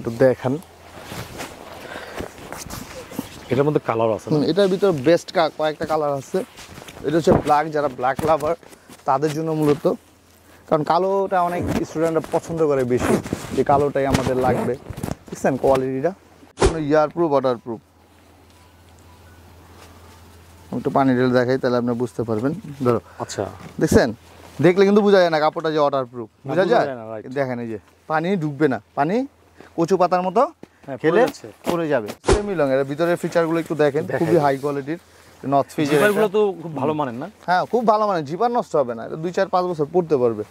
একটু এটার মধ্যে কালার আছে এটার ভিতরে বেস্ট কয়েকটা কালার আছে এটা হচ্ছে ব্ল্যাক যারা ব্ল্যাক লাভার তাদের জন্য মূলত কারণ কালোটা অনেক স্টুডেন্টরা পছন্দ করে বেশি যে কালোটাই আমাদের লাগবে দেখছেন কোয়ালিটিটা ইয়ার প্রুফ ওয়াটার প্রুফ একটু পানি ঢেলে দেখাই তাহলে আপনি বুঝতে পারবেন ধরো আচ্ছা দেখছেন দেখলে কিন্তু বোঝা যায় না কাপড়টা যে ওয়াটার প্রুফ বোঝা যায় দেখেন এই যে পানি ডুববে না পানি কচু পাতার মতো হ্যাঁ, খেলে পড়ে যাবে সেমি এর ভিতরের ফিচারগুলো একটু দেখেন খুবই হাই কোয়ালিটির নর্থ ফিজের তো খুব ভালো না হ্যাঁ খুব ভালো নষ্ট হবে না দুই চার পাঁচ বছর পড়তে পারবে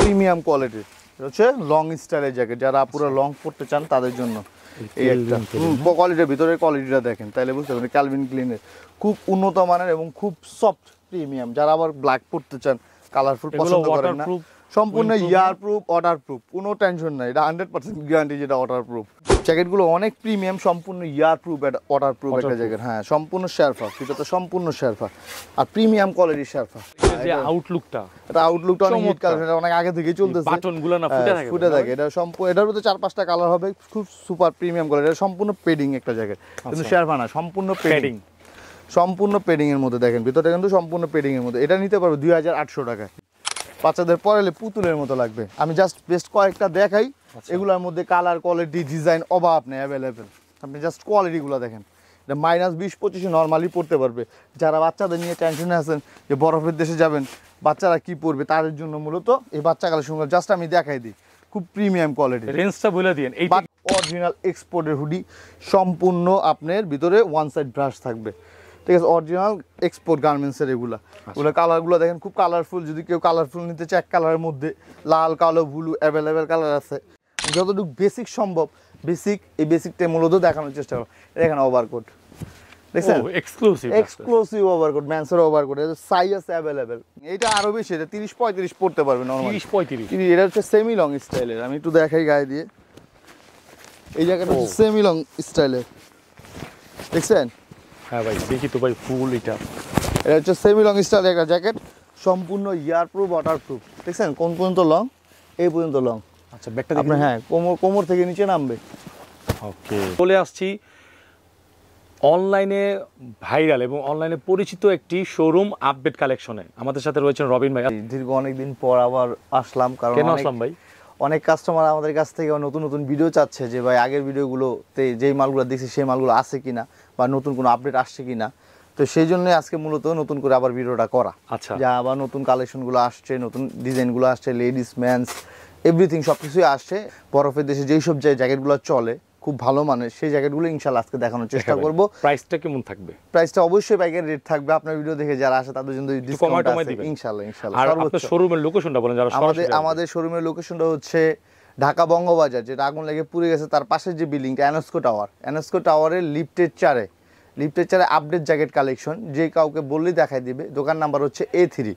প্রিমিয়াম কোয়ালিটির হচ্ছে লং স্টাইলের জ্যাকেট যারা পুরো লং পড়তে চান তাদের জন্য ভিতরের দেখেন ক্যালভিন ক্লিনের খুব উন্নত মানের এবং খুব সফট প্রিমিয়াম যারা আবার ব্ল্যাক পরতে চান কালারফুল পছন্দ করেন না সম্পূর্ণ ইয়ার প্রুফ ওয়াটার প্রুফ কোনো টেনশন নাই এটা হান্ড্রেড পার্সেন্ট গ্যারান্টি যেটা ওয়াটার প্রুফ জ্যাকেটগুলো অনেক প্রিমিয়াম সম্পূর্ণ ইয়ার প্রুফ ওয়াটার প্রুফ একটা জ্যাকেট হ্যাঁ সম্পূর্ণ শেরফা সেটা তো সম্পূর্ণ শেরফা আর প্রিমিয়াম কোয়ালিটির শেরফা যে আউটলুকটা এটা আউটলুকটা অনেক কালার এটা অনেক আগে থেকেই চলতেছে বাটনগুলো না হ্যাঁ, ফুটে থাকে ফুটে থাকে এটা সম্পূর্ণ এটার মধ্যে চার পাঁচটা কালার হবে খুব সুপার প্রিমিয়াম কালার এটা সম্পূর্ণ পেডিং একটা জ্যাকেট কিন্তু আচ্ছা। শেরফা না সম্পূর্ণ পেডিং সম্পূর্ণ পেডিং এর মধ্যে দেখেন ভিতরটা কিন্তু সম্পূর্ণ পেডিং এর মধ্যে এটা নিতে পারবে দুই হাজার আটশো টাকায় বাচ্চাদের পড়ালে পুতুলের মতো লাগবে আমি জাস্ট বেস্ট কয়েকটা দেখাই আচ্ছা। এগুলোর মধ্যে কালার কোয়ালিটি ডিজাইন অভাব নেই অ্যাভেলেবেল আপনি জাস্ট কোয়ালিটিগুলো দেখেন এটা মাইনাস বিশ পঁচিশে নর্মালি পড়তে পারবে যারা বাচ্চাদের নিয়ে টেনশনে আছেন যে বরফের দেশে যাবেন বাচ্চারা কি পড়বে তাদের জন্য মূলত এই বাচ্চা সঙ্গে জাস্ট আমি দেখাই দিই খুব প্রিমিয়াম কোয়ালিটি রেঞ্জটা বলে দিন এই অরিজিনাল এক্সপোর্টের হুডি সম্পূর্ণ আপনার ভিতরে ওয়ান সাইড ব্রাশ থাকবে ঠিক আছে অরিজিনাল এক্সপোর্ট গার্মেন্টসের এগুলো ওগুলো কালারগুলো দেখেন খুব কালারফুল যদি কেউ কালারফুল নিতে চায় এক কালারের মধ্যে লাল কালো ব্লু অ্যাভেলেবেল কালার আছে যতটুকু বেসিক সম্ভব বেসিক এই বেসিক বেসিকটা মূলত দেখানোর চেষ্টা করো এখানে ওভারকোট দেখছেন এক্সক্লুসিভ এক্সক্লুসিভ ওভারকোট ম্যানসের ওভারকোট এটা সাইজ আছে अवेलेबल এটা আরো বেশি এটা 30 35 পড়তে পারবে নরমাল 30 35 এটা হচ্ছে সেমি লং স্টাইলের আমি একটু দেখাই গায়ে দিয়ে এই জায়গাটা সেমি লং স্টাইলের দেখছেন হ্যাঁ ভাই দেখি তো ভাই ফুল এটা এটা হচ্ছে সেমি লং স্টাইল একটা জ্যাকেট সম্পূর্ণ ইয়ার প্রুফ ওয়াটার প্রুফ দেখছেন কোন পর্যন্ত লং এই পর্যন্ত লং আচ্ছা ব্যাগটা হ্যাঁ কোমর কোমর থেকে নিচে নামবে ওকে চলে আসছি অনলাইনে ভাইরাল এবং অনলাইনে পরিচিত একটি শোরুম আপডেট কালেকশনে আমাদের সাথে রয়েছেন রবিন ভাই দীর্ঘ অনেকদিন পর আবার আসলাম কারণ কেন আসলাম ভাই অনেক কাস্টমার আমাদের কাছ থেকে নতুন নতুন ভিডিও চাচ্ছে যে ভাই আগের ভিডিওগুলোতে যেই মালগুলো দেখছি সেই মালগুলো আছে কিনা বা নতুন কোনো আপডেট আসছে কি না তো সেই জন্যই আজকে মূলত নতুন করে আবার ভিডিওটা করা আচ্ছা যা আবার নতুন কালেকশনগুলো আসছে নতুন ডিজাইনগুলো আসছে লেডিস ম্যানস এভরিথিং সব কিছুই আসছে বরফের দেশে যেই সব জ্যাকেটগুলো চলে খুব ভালো মানে সেই জ্যাকেটগুলো ইনশাল্লাহ আজকে দেখানোর চেষ্টা করবো প্রাইসটা কেমন থাকবে প্রাইসটা অবশ্যই বাইকের রেট থাকবে আপনার ভিডিও দেখে যারা আসে তাদের জন্য ইনশাল্লাহ ইনশাল্লাহ শোরুমের লোকেশনটা বলেন আমাদের আমাদের শোরুমের লোকেশনটা হচ্ছে ঢাকা বঙ্গবাজার যেটা আগুন লেগে পুড়ে গেছে তার পাশের যে বিল্ডিংটা অ্যানস্কো টাওয়ার অ্যানস্কো টাওয়ারের লিফটের চারে লিফটের চারে আপডেট জ্যাকেট কালেকশন যে কাউকে বললেই দেখাই দিবে দোকান নাম্বার হচ্ছে আচ্ছা। এ থ্রি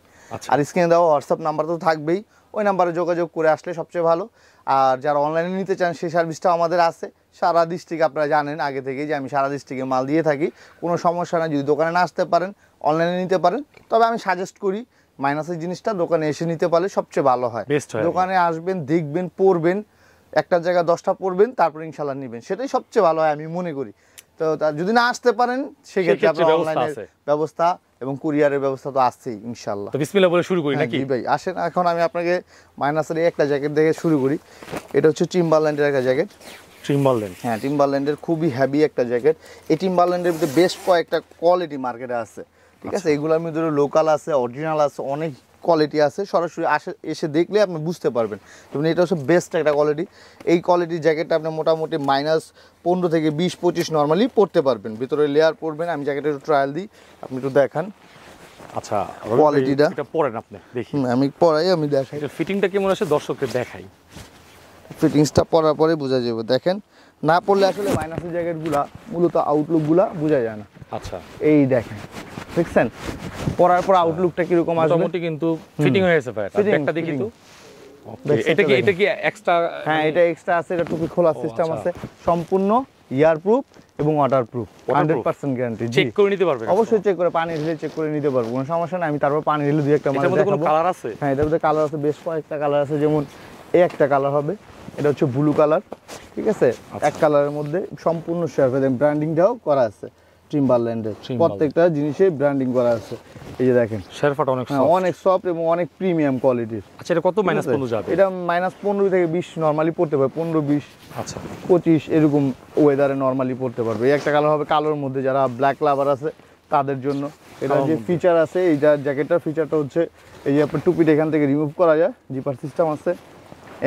আর স্ক্রিনে দেওয়া হোয়াটসঅ্যাপ নাম্বার তো থাকবেই ওই নাম্বারে যোগাযোগ করে আসলে সবচেয়ে ভালো আর যারা অনলাইনে নিতে চান সেই সার্ভিসটাও আমাদের আছে সারা ডিস্ট্রিক্ট আপনারা জানেন আগে থেকে যে আমি সারা ডিস্ট্রিক্টে মাল দিয়ে থাকি কোনো সমস্যা না যদি দোকানে না আসতে পারেন অনলাইনে নিতে পারেন তবে আমি সাজেস্ট করি মাইনাসের জিনিসটা দোকানে এসে নিতে পারলে সবচেয়ে ভালো হয় দোকানে আসবেন দেখবেন পড়বেন একটা জায়গা দশটা পড়বেন তারপরে ইনশাল্লাহ নেবেন সেটাই সবচেয়ে ভালো হয় আমি মনে করি তো যদি না আসতে পারেন সেক্ষেত্রে আপনার অনলাইনের ব্যবস্থা এবং কুরিয়ারের ব্যবস্থা তো আসছেই ইনশাল্লাহ তো বলে শুরু করি হ্যাঁ, নাকি ভাই আসেন এখন আমি আপনাকে মাইনাসের একটা জ্যাকেট দেখে শুরু করি এটা হচ্ছে টিম্বারল্যান্ডের একটা জ্যাকেট টিম্বারল্যান্ড হ্যাঁ টিম্বারল্যান্ডের খুবই হ্যাভি একটা জ্যাকেট এই টিম্বারল্যান্ডের মধ্যে বেশ কয়েকটা কোয়ালিটি মার্কেটে আছে ঠিক আছে এগুলোর মধ্যে লোকাল আছে অরিজিনাল আছে অনেক কোয়ালিটি আছে সরাসরি আসে এসে দেখলে আপনি বুঝতে পারবেন যেমন এটা হচ্ছে বেস্ট একটা কোয়ালিটি এই কোয়ালিটির জ্যাকেটটা আপনি মোটামুটি মাইনাস পনেরো থেকে বিশ পঁচিশ নর্মালি পরতে পারবেন ভিতরে লেয়ার পরবেন আমি জ্যাকেটে একটু ট্রায়াল দিই আপনি একটু দেখান আচ্ছা কোয়ালিটিটা এটা পরেন আপনি দেখি আমি পরাই আমি দেখাই এটা ফিটিংটা কেমন আছে দর্শককে দেখাই ফিটিংসটা পরার পরে বোঝা যাবে দেখেন না পড়লে আসলে মাইনাসের জ্যাকেটগুলা মূলত আউটলুকগুলা বোঝা যায় না আচ্ছা এই দেখেন দেখছেন পরার পর আউটলুকটা কি রকম আসবে মোটামুটি কিন্তু ফিটিং হয়ে গেছে ভাই ব্যাগটা দেখি তো এটা কি হ্যাঁ, এটা কি এক্সট্রা হ্যাঁ এটা এক্সট্রা আছে এটা টুপি খোলা সিস্টেম আচ্ছা। আছে সম্পূর্ণ ইয়ারপ্রুফ এবং ওয়াটারপ্রুফ 100% গ্যারান্টি চেক করে নিতে পারবে অবশ্যই চেক করে পানি ঢেলে চেক করে নিতে পারবে কোনো সমস্যা নাই আমি তারপর পানি ঢেলে দুই একটা মানে এটা দেখাবো কালার আছে হ্যাঁ এটার মধ্যে কালার আছে বেশ কয়েকটা কালার আছে যেমন এই একটা কালার হবে এটা হচ্ছে ব্লু কালার ঠিক আছে আচ্ছা। এক কালারের মধ্যে সম্পূর্ণ শেয়ার করে ব্র্যান্ডিংটাও করা আছে টিম্বারল্যান্ডের প্রত্যেকটা জিনিসে ব্র্যান্ডিং করা আছে এই যে দেখেন শেরফাটা অনেক হ্যাঁ, অনেক সফট এবং অনেক প্রিমিয়াম কোয়ালিটির আচ্ছা এটা কত মাইনাস পনেরো যাবে এটা মাইনাস পনেরো থেকে বিশ নর্মালি পড়তে পারে পনেরো বিশ আচ্ছা পঁচিশ এরকম ওয়েদারে নর্মালি পড়তে পারবে একটা কালার হবে কালোর মধ্যে যারা ব্ল্যাক লাভার আছে তাদের জন্য এটা যে ফিচার আছে এই জ্যাকেটটার ফিচারটা হচ্ছে এই যে আপনার টুপিটা এখান থেকে রিমুভ করা যায় জিপার সিস্টেম আছে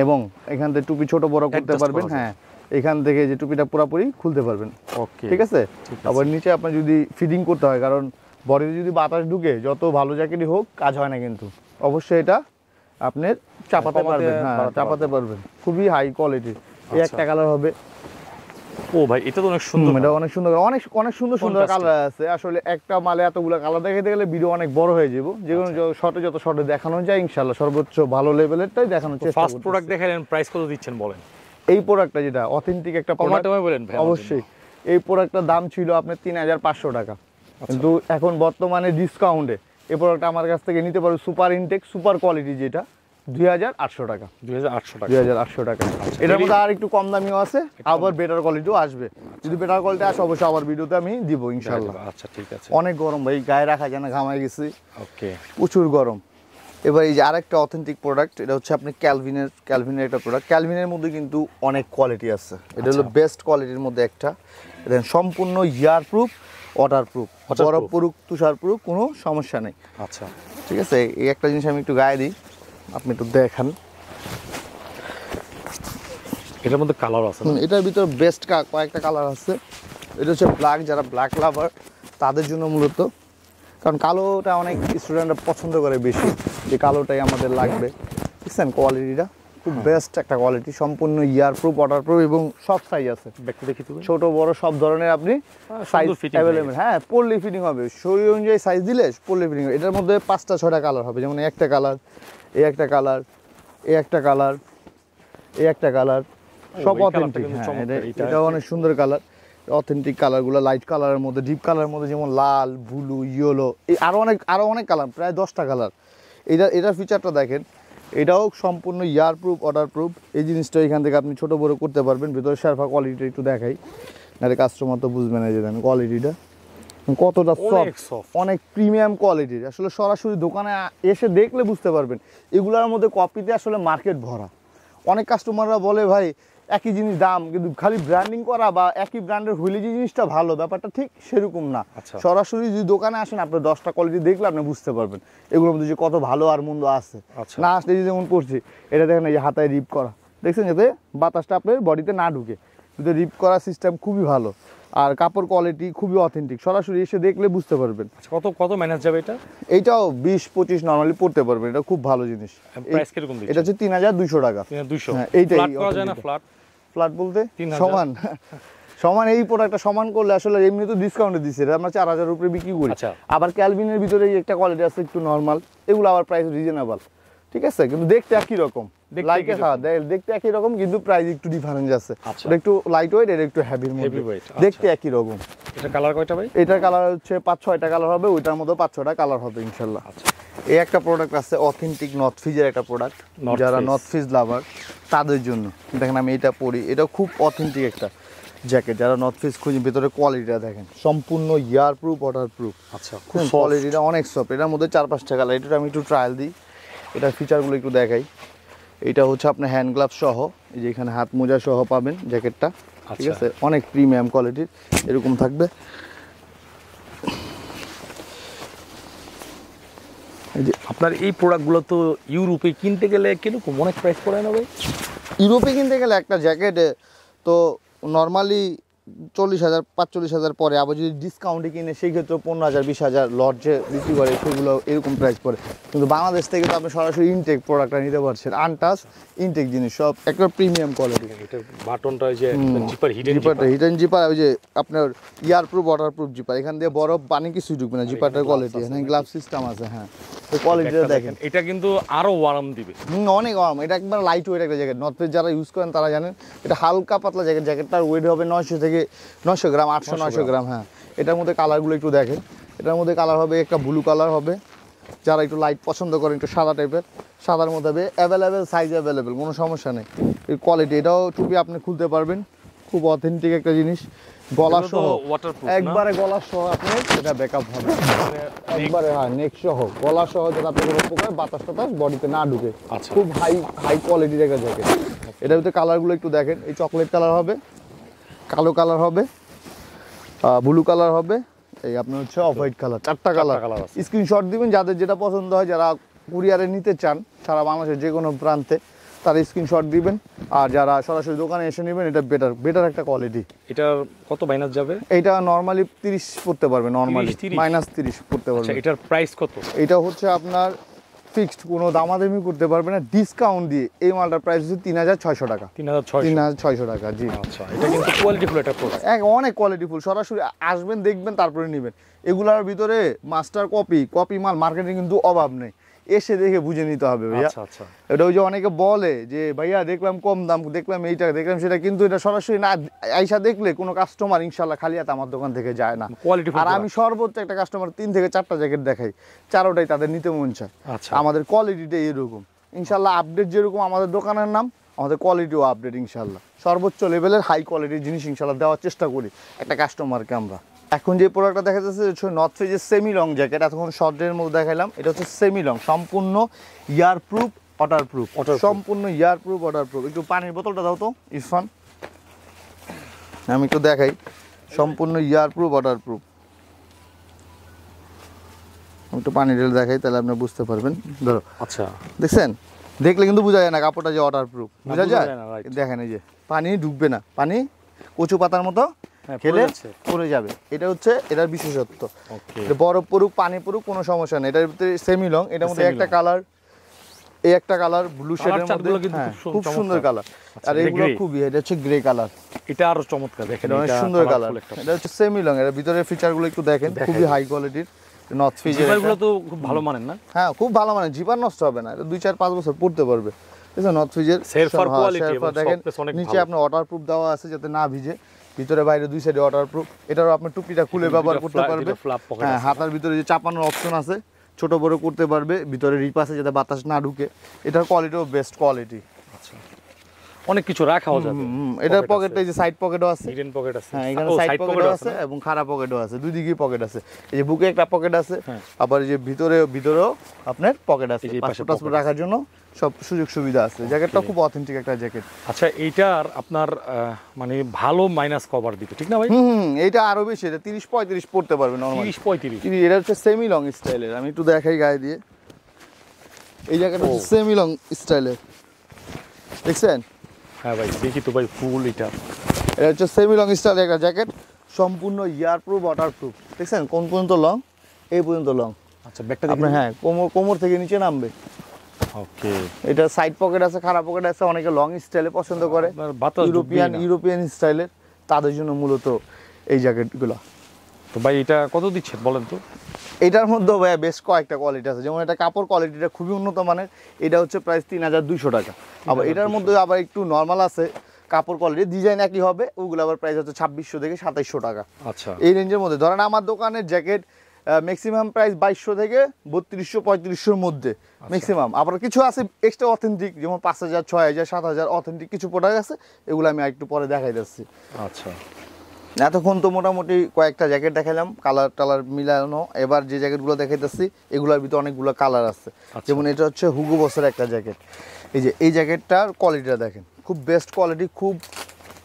এবং এখান থেকে টুপি ছোট বড় করতে পারবেন হ্যাঁ এখান থেকে যে টুপিটা পুরোপুরি খুলতে পারবেন ওকে ঠিক আছে আবার নিচে আপনার যদি ফিডিং করতে হয় কারণ বডিতে যদি বাতাস ঢুকে যত ভালো জ্যাকেটই হোক কাজ হয় না কিন্তু অবশ্যই এটা আপনি চাপাতে পারবেন হ্যাঁ চাপাতে পারবেন খুবই হাই কোয়ালিটি এই আচ্ছা। একটা কালার হবে ও ভাই এটা তো অনেক সুন্দর এটা অনেক সুন্দর অনেক অনেক সুন্দর সুন্দর কালার আছে আসলে একটা মালে এতগুলো কালার দেখাইতে গেলে ভিডিও অনেক বড় হয়ে যাবো যেগুলো শর্টে যত শর্টে দেখানো যায় ইনশাল্লাহ সর্বোচ্চ ভালো লেভেলেরটাই দেখানোর চেষ্টা ফার্স্ট প্রোডাক্ট দেখালেন প্রাইস কত দিচ্ছেন বলেন এই প্রোডাক্টটা যেটা অথেন্টিক একটা প্রোডাক্ট বলেন অবশ্যই এই প্রোডাক্টটার দাম ছিল আপনার তিন হাজার পাঁচশো টাকা আচ্ছা। কিন্তু এখন বর্তমানে ডিসকাউন্টে এই প্রোডাক্টটা আমার কাছ থেকে নিতে পারো সুপার ইনটেক সুপার কোয়ালিটি যেটা দুই হাজার আটশো টাকা দুই হাজার আটশো টাকা দুই হাজার আটশো টাকা এটার মধ্যে আর একটু কম দামিও আছে আবার বেটার কোয়ালিটিও আসবে যদি বেটার কোয়ালিটি আসে অবশ্যই আবার ভিডিওতে আমি দিব ইনশাল্লাহ আচ্ছা ঠিক আছে অনেক গরম ভাই গায়ে রাখা যেন ঘামায় গেছি ওকে প্রচুর গরম এবার এই যে আরেকটা অথেন্টিক প্রোডাক্ট এটা হচ্ছে আপনি ক্যালভিনের ক্যালভিনের একটা প্রোডাক্ট ক্যালভিনের মধ্যে কিন্তু অনেক কোয়ালিটি আছে এটা হলো বেস্ট আচ্ছা। কোয়ালিটির মধ্যে একটা দেন সম্পূর্ণ ইয়ার প্রুফ ওয়াটার প্রুফ বরফ প্রুফ তুষার প্রুফ কোনো সমস্যা নেই আচ্ছা ঠিক আছে এই একটা জিনিস আমি একটু গায়ে দিই আপনি একটু দেখান এটার মধ্যে কালার আছে এটার ভিতরে বেস্ট কয়েকটা কালার আছে এটা হচ্ছে ব্ল্যাক যারা ব্ল্যাক লাভার তাদের জন্য মূলত কারণ কালোটা অনেক স্টুডেন্টরা পছন্দ করে বেশি যে কালোটাই আমাদের লাগবে দেখছেন কোয়ালিটিটা খুব বেস্ট হ্যাঁ। একটা কোয়ালিটি সম্পূর্ণ ইয়ার প্রুফ ওয়াটার প্রুফ এবং সব সাইজ আছে ছোট বড় সব ধরনের আপনি সাইজ অ্যাভেলেবেল হ্যাঁ পল্লি ফিটিং হবে শরীর অনুযায়ী সাইজ দিলে পল্লি ফিটিং হবে এটার মধ্যে পাঁচটা ছটা কালার হবে যেমন একটা কালার এই একটা কালার এই একটা কালার এই একটা কালার সব অথেন্টিক হ্যাঁ, এটাও অনেক সুন্দর কালার অথেন্টিক কালারগুলো লাইট কালারের মধ্যে ডিপ কালারের মধ্যে যেমন লাল ব্লু ইয়েলো এই আরও অনেক আরও অনেক কালার প্রায় দশটা কালার এটা এটার ফিচারটা দেখেন এটাও সম্পূর্ণ ইয়ার প্রুফ অর্ডার প্রুফ এই জিনিসটা এখান থেকে আপনি ছোটো বড়ো করতে পারবেন ভেতরে সার্ফা কোয়ালিটিটা একটু দেখাই নাহলে কাস্টমার তো বুঝবে না যে কোয়ালিটিটা কতটা সফট অনেক প্রিমিয়াম কোয়ালিটির আসলে সরাসরি দোকানে এসে দেখলে বুঝতে পারবেন এগুলোর মধ্যে কপিতে আসলে মার্কেট ভরা অনেক কাস্টমাররা বলে ভাই একই জিনিস দাম কিন্তু খালি ব্র্যান্ডিং করা বা একই ব্র্যান্ডের হইলে যে জিনিসটা ভালো ব্যাপারটা ঠিক সেরকম না আচ্ছা। সরাসরি যদি দোকানে আসেন আপনার দশটা কোয়ালিটি দেখলে আপনি বুঝতে পারবেন এগুলোর মধ্যে যে কত ভালো আর মন্দ আছে আচ্ছা। না আসলে যে যেমন পড়ছি এটা দেখেন এই হাতায় রিপ করা দেখছেন যাতে বাতাসটা আপনার বডিতে না ঢুকে কিন্তু রিপ করা সিস্টেম খুবই ভালো আর কাপড় কোয়ালিটি খুবই অথেন্টিক সরাসরি এসে দেখলে বুঝতে পারবেন আচ্ছা, কত কত ম্যানেজ যাবে এটা এইটাও বিশ পঁচিশ নর্মালি পড়তে পারবেন এটা খুব ভালো জিনিস এটা হচ্ছে তিন হাজার দুশো টাকা হ্যাঁ, এইটাই ফ্ল্যাট বলতে সমান সমান এই প্রোডাক্টটা সমান করলে আসলে এমনি তো ডিসকাউন্টে দিচ্ছে আমরা চার হাজার উপরে বিক্রি করি আচ্ছা। আবার ক্যালভিনের ভিতরে একটা কোয়ালিটি আছে একটু নর্মাল এগুলো আবার প্রাইস রিজনেবল ঠিক আছে কিন্তু দেখতে একই রকম লাইকে হ্যাঁ দেখতে একই রকম কিন্তু প্রাইস একটু ডিফারেন্স আছে আচ্ছা। ওটা একটু লাইট ওয়েট এটা একটু হেভির মধ্যে আচ্ছা। দেখতে একই রকম এটা কালার কয়টা ভাই এটার কালার হচ্ছে পাঁচ ছয়টা কালার হবে ওইটার মধ্যে পাঁচ ছয়টা কালার হবে ইনশাল্লাহ আচ্ছা। এই একটা প্রোডাক্ট আছে অথেন্টিক নর্থ ফিজের একটা প্রোডাক্ট যারা নর্থ ফিজ লাভার তাদের জন্য দেখেন আমি এটা পরি এটা খুব অথেন্টিক একটা জ্যাকেট যারা নর্থ ফেস খুঁজে ভেতরে কোয়ালিটিটা দেখেন সম্পূর্ণ ইয়ার প্রুফ ওয়াটার প্রুফ আচ্ছা খুব কোয়ালিটিটা অনেক সফট এটার মধ্যে চার পাঁচটা কালার এটা আমি একটু ট্রায়াল দিই এটার ফিচারগুলো একটু দেখাই এটা হচ্ছে আপনার হ্যান্ড গ্লাভ সহ এই যে এখানে হাত মোজা সহ পাবেন জ্যাকেটটা ঠিক আচ্ছা। আছে অনেক প্রিমিয়াম কোয়ালিটির এরকম থাকবে আপনার এই প্রোডাক্টগুলো তো ইউরোপে কিনতে গেলে কিরকম অনেক প্রাইস পড়ে না ভাই ইউরোপে কিনতে গেলে একটা জ্যাকেট তো নর্মালি চল্লিশ হাজার পাঁচচল্লিশ হাজার পরে আবার যদি ডিসকাউন্টে কিনে সেই ক্ষেত্রে পনেরো হাজার বিশ হাজার লর্জে বিক্রি করে সেগুলো এরকম প্রাইস পড়ে কিন্তু বাংলাদেশ থেকে তো আপনি সরাসরি ইনটেক প্রোডাক্টটা নিতে পারছেন আনটাস ইনটেক জিনিস সব একটা প্রিমিয়াম কোয়ালিটি বাটনটা ওই যে জিপার হিডেন জিপার ওই যে আপনার air proof water proof zipper এখান দিয়ে আচ্ছা। বরফ পানি কিছু ঢুকবে না জিপারটার কোয়ালিটি হ্যাঁ গ্লাভ সিস্টেম আছে হ্যাঁ কোয়ালিটিটা হ্যাঁ। দেখেন এটা কিন্তু আরো আরাম দিবে অনেক আরাম এটা একবার লাইট ওয়েট একটা জ্যাকেট নর্থ যারা ইউজ করেন তারা জানেন এটা হালকা পাতলা জ্যাকেট জ্যাকেটটার ওয়েট হবে নয়শো থেকে থেকে নশো গ্রাম আটশো নশো গ্রাম হ্যাঁ এটার মধ্যে কালারগুলো একটু দেখেন এটার মধ্যে কালার হবে একটা ব্লু কালার হবে যারা একটু লাইট পছন্দ করে একটু সাদা টাইপের সাদার মধ্যে হবে অ্যাভেলেবেল সাইজ অ্যাভেলেবেল কোনো সমস্যা নেই এর কোয়ালিটি এটাও টুপি আপনি খুলতে পারবেন খুব অথেন্টিক একটা জিনিস গলা সহ একবারে গলা সহ সেটা ব্যাক আপ হবে একবারে হ্যাঁ নেক সহ গলা সহ যেটা আপনি কোনো প্রকার বাতাস টাতাস বডিতে না ঢুকে আচ্ছা। খুব হাই হাই কোয়ালিটির একটা জ্যাকেট এটার ভিতরে কালারগুলো একটু দেখেন এই চকলেট কালার হবে কালো কালার হবে ব্লু কালার হবে এই আপনার হচ্ছে অফ হোয়াইট কালার চারটা কালার স্ক্রিনশট দিবেন যাদের যেটা পছন্দ হয় যারা কুরিয়ারে নিতে চান সারা বাংলাদেশের যে কোনো প্রান্তে তারা স্ক্রিনশট দিবেন আর যারা সরাসরি দোকানে এসে নেবেন এটা বেটার বেটার একটা কোয়ালিটি এটা কত মাইনাস যাবে এটা নর্মালি 30 পড়তে পারবে নর্মালি মাইনাস 30 পড়তে আচ্ছা, পারবে এটার প্রাইস কত এটা হচ্ছে আপনার ফিক্সড কোনো দামাদামি করতে পারবে না ডিসকাউন্ট দিয়ে এই মালটার প্রাইস হচ্ছে তিন হাজার ছয়শো টাকা তিন হাজার তিন হাজার ছয়শো টাকা জি আচ্ছা এটা কিন্তু ফুল একটা প্রোডাক্ট অনেক কোয়ালিটিফুল সরাসরি আসবেন দেখবেন তারপরে নেবেন এগুলার ভিতরে মাস্টার কপি কপি মাল মার্কেটে কিন্তু অভাব নেই এসে দেখে বুঝে নিতে হবে ভাইয়া আচ্ছা, আচ্ছা। এটা ওই যে অনেকে বলে যে ভাইয়া দেখলাম কম দাম দেখলাম এইটা দেখলাম সেটা কিন্তু এটা সরাসরি না আইসা দেখলে কোনো কাস্টমার ইনশাল্লাহ খালি হাতে আমার দোকান থেকে যায় না কোয়ালিটি আর আমি সর্বোচ্চ একটা কাস্টমার তিন থেকে চারটা জ্যাকেট দেখাই চারোটাই তাদের নিতে মন চায় আচ্ছা। আমাদের কোয়ালিটিটা এরকম ইনশাল্লাহ আপডেট যেরকম আমাদের দোকানের নাম আমাদের কোয়ালিটিও আপডেট ইনশাল্লাহ সর্বোচ্চ লেভেলের হাই কোয়ালিটির জিনিস ইনশাল্লাহ দেওয়ার চেষ্টা করি একটা কাস্টমারকে আমরা এখন যে প্রোডাক্টটা দেখা যাচ্ছে হচ্ছে নর্থ ফেজের সেমি লং জ্যাকেট এতক্ষণ শর্টের মধ্যে দেখালাম এটা হচ্ছে সেমি লং সম্পূর্ণ ইয়ার প্রুফ ওয়াটার প্রুফ সম্পূর্ণ ইয়ার প্রুফ ওয়াটার প্রুফ একটু পানির বোতলটা দাও তো ইরফান আমি একটু দেখাই সম্পূর্ণ ইয়ার প্রুফ ওয়াটার প্রুফ একটু পানি ঢেলে দেখাই তাহলে আপনি বুঝতে পারবেন ধরো আচ্ছা দেখছেন দেখলে কিন্তু বোঝা যায় না কাপড়টা যে ওয়াটার প্রুফ বোঝা যায় দেখেন এই যে পানি ঢুকবে না পানি কচু পাতার মতো হ্যাঁ, খেলে পড়ে যাবে এটা হচ্ছে এটার বিশেষত্ব বরফ পানি কোনো সমস্যা নেই এটার ভিতরে সেমি লং এটার মধ্যে একটা কালার এই একটা কালার ব্লু মধ্যে হ্যাঁ, খুব সুন্দর কালার আচ্ছা, আর খুবই এটা হচ্ছে গ্রে কালার এটা আরো চমৎকার দেখেন অনেক সুন্দর কালার এটা হচ্ছে সেমি লং এর ভিতরে একটু দেখেন খুবই হাই কোয়ালিটির নর্থ ফিজ জিপারগুলো তো খুব ভালো মানেন না হ্যাঁ খুব ভালো মানেন জিপার নষ্ট হবে না এটা দুই চার পাঁচ বছর পড়তে পারবে নর্থ ফিজের দেখেন নিচে আপনার ওয়াটারপ্রুফ দেওয়া আছে যাতে না ভিজে ভিতরে বাইরে দুই সাইডে ওয়াটারপ্রুফ এটারও আপনি টুপিটা খুলে ব্যবহার করতে পারবে হ্যাঁ হাতার ভিতরে যে চাপানোর অপশন আছে ছোট বড় করতে পারবে ভিতরে রিপ আছে যাতে বাতাস না ঢুকে এটার কোয়ালিটিও বেস্ট কোয়ালিটি অনেক কিছু রাখাও যাবে এটার পকেটে যে সাইড পকেটও আছে হিডেন পকেট আছে হ্যাঁ এখানে সাইড পকেটও আছে এবং খাড়া পকেটও আছে দুই দিকেই পকেট আছে এই যে বুকে একটা পকেট আছে হ্যাঁ। আবার এই যে ভিতরে ভিতরেও আপনার পকেট আছে পাসপোর্ট রাখার জন্য সব সুযোগ সুবিধা আছে জ্যাকেটটা খুব অথেন্টিক একটা জ্যাকেট আচ্ছা এইটার আপনার মানে ভালো মাইনাস কভার দিবে ঠিক না ভাই হুম এইটা আরো বেশি এটা 30 35 পড়তে পারবে নরমাল 30 35 এটা হচ্ছে সেমি লং স্টাইলের আমি একটু দেখাই গায়ে দিয়ে এই জ্যাকেটটা oh. হচ্ছে সেমি লং স্টাইলের দেখছেন হ্যাঁ ভাই দেখি তো ভাই ফুল এটা এটা হচ্ছে সেমি লং স্টাইলের একটা জ্যাকেট সম্পূর্ণ ইয়ার প্রুফ ওয়াটার প্রুফ দেখছেন কোন পর্যন্ত লং এই পর্যন্ত লং আচ্ছা ব্যাকটা আপনি হ্যাঁ কোমর কোমর থেকে নিচে নামবে ওকে এটা সাইড পকেট আছে খারাপ পকেট আছে অনেকে লং স্টাইলে পছন্দ করে ইউরোপিয়ান ইউরোপিয়ান স্টাইলের তাদের জন্য মূলত এই জ্যাকেটগুলো তো ভাই এটা কত দিচ্ছেন বলেন তো এটার মধ্যে ভাইয়া বেশ কয়েকটা কোয়ালিটি আছে যেমন এটা কাপড় কোয়ালিটিটা খুবই উন্নত মানের এটা হচ্ছে প্রাইস তিন হাজার দুশো টাকা আবার এটার মধ্যে আবার একটু নর্মাল আছে কাপড় কোয়ালিটি ডিজাইন একই হবে ওগুলো আবার প্রাইস হচ্ছে ছাব্বিশশো থেকে সাতাইশশো টাকা আচ্ছা এই রেঞ্জের মধ্যে ধরেন আমার দোকানের জ্যাকেট ম্যাক্সিমাম প্রাইস বাইশশো থেকে বত্রিশশো পঁয়ত্রিশশোর মধ্যে ম্যাক্সিমাম আচ্ছা। আবার কিছু আছে এক্সট্রা অথেন্টিক যেমন পাঁচ হাজার ছয় হাজার সাত হাজার অথেন্টিক কিছু প্রোডাক্ট আছে এগুলো আমি একটু পরে দেখাই যাচ্ছি আচ্ছা এতক্ষণ তো মোটামুটি কয়েকটা জ্যাকেট দেখালাম কালার টালার মিলানো এবার যে জ্যাকেটগুলো দেখাই যাচ্ছি এগুলোর ভিতরে অনেকগুলো কালার আছে আচ্ছা। যেমন এটা হচ্ছে হুগু বসের একটা জ্যাকেট এই যে এই জ্যাকেটটার কোয়ালিটিটা দেখেন খুব বেস্ট কোয়ালিটি খুব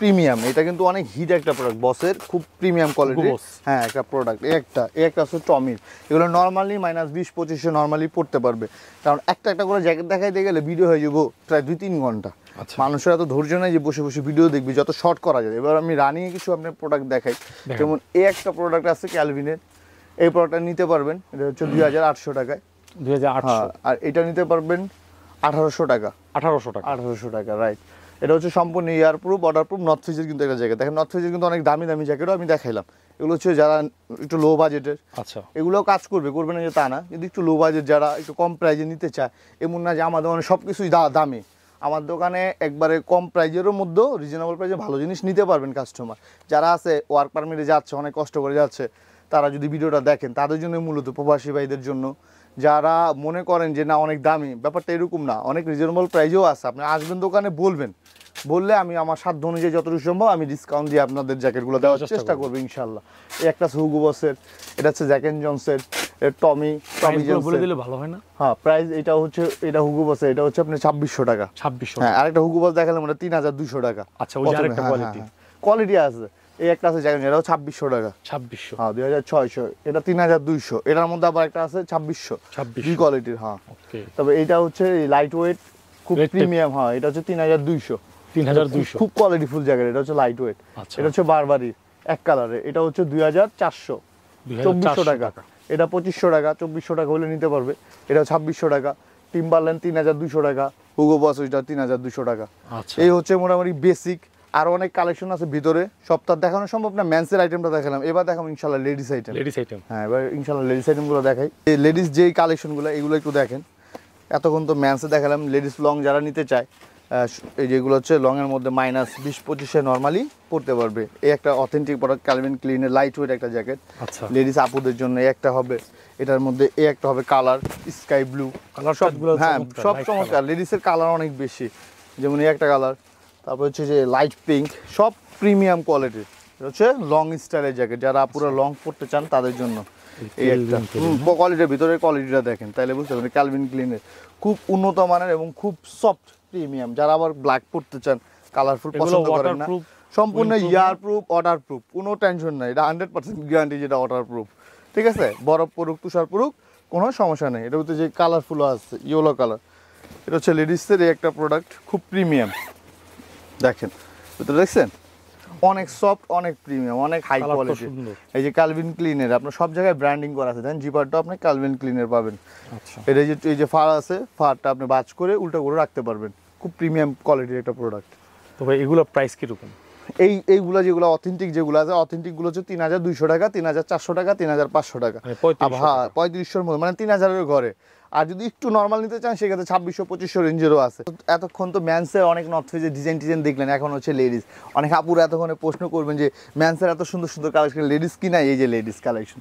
প্রিমিয়াম এটা কিন্তু অনেক হিট একটা প্রোডাক্ট বসের খুব প্রিমিয়াম কোয়ালিটি হ্যাঁ একটা প্রোডাক্ট একটা একটা হচ্ছে টমির এগুলো নর্মালি মাইনাস বিশ পঁচিশে নর্মালি পড়তে পারবে কারণ একটা একটা করে জ্যাকেট দেখাইতে গেলে ভিডিও হয়ে যাবো প্রায় দুই তিন ঘন্টা আচ্ছা। মানুষের এত ধৈর্য নেই যে বসে বসে ভিডিও দেখবি যত শর্ট করা যায় এবার আমি রানিয়ে কিছু আপনার প্রোডাক্ট দেখাই যেমন এই একটা প্রোডাক্ট আছে ক্যালভিনের এই প্রোডাক্টটা নিতে পারবেন এটা হচ্ছে দুই হাজার আটশো টাকায় দুই হাজার হ্যাঁ, আর এটা নিতে পারবেন আঠারোশো টাকা আঠারোশো টাকা আঠারোশো টাকা রাইট এটা হচ্ছে সম্পূর্ণ air proof border proof north ফিজের কিন্তু একটা জায়গা দেখেন নর্থ ফিজের কিন্তু অনেক দামি দামি জ্যাকেটও আমি দেখাইলাম এগুলো হচ্ছে যারা একটু লো বাজেটের আচ্ছা এগুলো কাজ করবে করবে না যে তা না যদি একটু লো বাজেট যারা একটু কম প্রাইজে নিতে চায় এমন না যে আমার দোকানে সব কিছুই দামি আমার দোকানে একবারে কম প্রাইজেরও মধ্যেও রিজনেবল প্রাইজে ভালো জিনিস নিতে পারবেন কাস্টমার যারা আছে ওয়ার্ক পারমিটে যাচ্ছে অনেক কষ্ট করে যাচ্ছে তারা যদি ভিডিওটা দেখেন তাদের জন্য মূলত প্রবাসী ভাইদের জন্য যারা মনে করেন যে না অনেক দামি ব্যাপারটা এরকম না অনেক রিজনেবল প্রাইজেও আছে আপনি আসবেন দোকানে বলবেন বললে আমি আমার সাধ্য অনুযায়ী যতটুকু সম্ভব আমি ডিসকাউন্ট দিয়ে আপনাদের জ্যাকেটগুলো দেওয়ার চেষ্টা করবো ইনশাল্লাহ এই একটা হুগু বসের এটা হচ্ছে জ্যাকেন জনসের এর টমি টমি বলে দিলে ভালো হয় না হ্যাঁ প্রাইস এটা হচ্ছে এটা হুগু বসের এটা হচ্ছে আপনি ছাব্বিশশো টাকা ছাব্বিশশো হ্যাঁ আরেকটা হুগু বস দেখালাম ওটা তিন হাজার দুশো টাকা আচ্ছা ওই আরেকটা কোয়ালিটি হ্যাঁ, কোয়ালিটি হ্যাঁ, হ্যাঁ। আছে এই একটা আছে এটাও ছাব্বিশশো টাকা ছাব্বিশশো হ্যাঁ দুই হাজার ছয়শো এটা তিন হাজার দুইশো এটার মধ্যে আবার একটা আছে ছাব্বিশশো ছাব্বিশ কোয়ালিটির হ্যাঁ তবে এটা হচ্ছে লাইট ওয়েট খুব প্রিমিয়াম হ্যাঁ এটা হচ্ছে তিন হাজার দুইশো তিন হাজার দুইশো খুব কোয়ালিটিফুল এটা হচ্ছে লাইট আচ্ছা। ওয়েট এটা হচ্ছে বারবারি এক কালারে এটা হচ্ছে দুই হাজার চারশো চব্বিশশো টাকা এটা পঁচিশশো টাকা চব্বিশশো টাকা হলে নিতে পারবে এটা ছাব্বিশশো টাকা টিম্বারল্যান্ড তিন হাজার দুশো টাকা হুগো বস ওইটা তিন হাজার দুশো টাকা আচ্ছা। এই হচ্ছে মোটামুটি বেসিক আরো অনেক কালেকশন আছে ভিতরে সপ্তাহ দেখানো সম্ভব না ম্যান্সের আইটেমটা দেখালাম এবার দেখাবো ইনশাল্লাহ লেডিস আইটেম লেডিস আইটেম হ্যাঁ এবার ইনশাল্লাহ লেডিস আইটেমগুলো দেখাই এই লেডিস যেই কালেকশনগুলো এগুলো একটু দেখেন এতক্ষণ তো ম্যান্সে দেখালাম লেডিস লং যারা নিতে চায় এই যেগুলো হচ্ছে লংয়ের মধ্যে মাইনাস বিশ পঁচিশে নর্মালি পড়তে পারবে এই একটা অথেন্টিক প্রোডাক্ট ক্যালভিন ক্লিনের লাইট ওয়েট একটা জ্যাকেট আচ্ছা। লেডিস আপুদের জন্য এই একটা হবে এটার মধ্যে এই একটা হবে কালার স্কাই ব্লু কালার সবগুলো হ্যাঁ সব সমস্যা লেডিসের কালার অনেক বেশি যেমন এই একটা কালার তারপর হচ্ছে যে লাইট পিঙ্ক সব প্রিমিয়াম কোয়ালিটির হচ্ছে লং স্টাইলের জ্যাকেট যারা পুরো লং আচ্ছা। পরতে চান তাদের জন্য এই একটা কোয়ালিটির ভিতরে কোয়ালিটিটা দেখেন তাহলে বুঝতে পারবেন ক্যালভিন ক্লিনের খুব উন্নত মানের এবং খুব সফট প্রিমিয়াম যারা আবার ব্ল্যাক পরতে চান কালারফুল পছন্দ করেন না সম্পূর্ণ ইয়ার প্রুফ ওয়াটার প্রুফ কোনো টেনশন নাই এটা হান্ড্রেড পার্সেন্ট গ্যারান্টি যেটা ওয়াটার প্রুফ ঠিক আছে বরফ পড়ুক তুষার পরুক কোনো সমস্যা নেই এটা হচ্ছে যে কালারফুলও আছে ইয়েলো কালার এটা হচ্ছে এই একটা প্রোডাক্ট খুব প্রিমিয়াম দেখেন ভিতরে দেখছেন অনেক সফট অনেক প্রিমিয়াম অনেক হাই কোয়ালিটি এই যে কালভিন ক্লিনের আপনার সব জায়গায় ব্র্যান্ডিং করা আছে দেন জিপারটা আপনি কালভিন ক্লিনের পাবেন এটা আচ্ছা। যে এই যে ফার আছে ফারটা আপনি বাজ করে উল্টো করে রাখতে পারবেন খুব প্রিমিয়াম কোয়ালিটির একটা প্রোডাক্ট তো ভাই এগুলো প্রাইস কীরকম এই এইগুলো যেগুলো অথেন্টিক যেগুলো আছে অথেন্টিকগুলো হচ্ছে তিন হাজার দুইশো টাকা তিন হাজার চারশো টাকা তিন হাজার পাঁচশো টাকা মানে হ্যাঁ পঁয়ত্রিশশোর মধ্যে মানে তিন হাজারের ঘরে আর যদি একটু নর্মাল নিতে চান সেক্ষেত্রে ছাব্বিশশো পঁচিশশো রেঞ্জেরও আছে এতক্ষণ তো ম্যান্সের অনেক যে ডিজাইন টিজাইন দেখলেন এখন হচ্ছে লেডিস অনেক আপুরা এতক্ষণে প্রশ্ন করবেন যে ম্যান্সের এত সুন্দর সুন্দর কালেকশন লেডিস কি নাই এই যে লেডিস কালেকশন